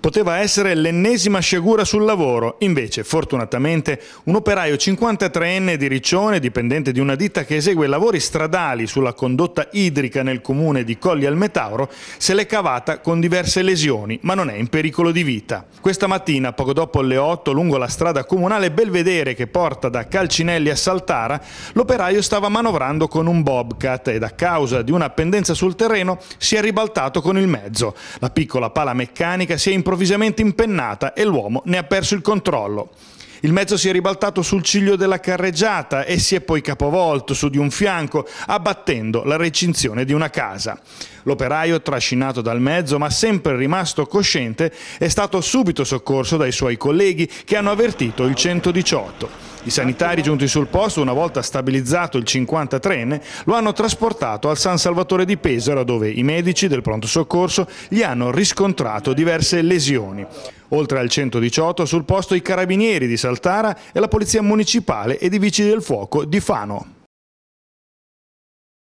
Poteva essere l'ennesima sciagura sul lavoro, invece fortunatamente un operaio 53enne di Riccione, dipendente di una ditta che esegue lavori stradali sulla condotta idrica nel comune di Colli al Metauro, se l'è cavata con diverse lesioni, ma non è in pericolo di vita. Questa mattina, poco dopo le 8, lungo la strada comunale Belvedere che porta da Calcinelli a Saltara, l'operaio stava manovrando con un Bobcat ed a causa di una pendenza sul terreno si è ribaltato con il mezzo. La piccola pala meccanica si è impostata improvvisamente impennata e l'uomo ne ha perso il controllo. Il mezzo si è ribaltato sul ciglio della carreggiata e si è poi capovolto su di un fianco, abbattendo la recinzione di una casa. L'operaio, trascinato dal mezzo, ma sempre rimasto cosciente, è stato subito soccorso dai suoi colleghi che hanno avvertito il 118. I sanitari giunti sul posto, una volta stabilizzato il 53enne, lo hanno trasportato al San Salvatore di Pesaro dove i medici del pronto soccorso gli hanno riscontrato diverse lesioni. Oltre al 118 sul posto i carabinieri di Saltara e la polizia municipale e i vigili del fuoco di Fano.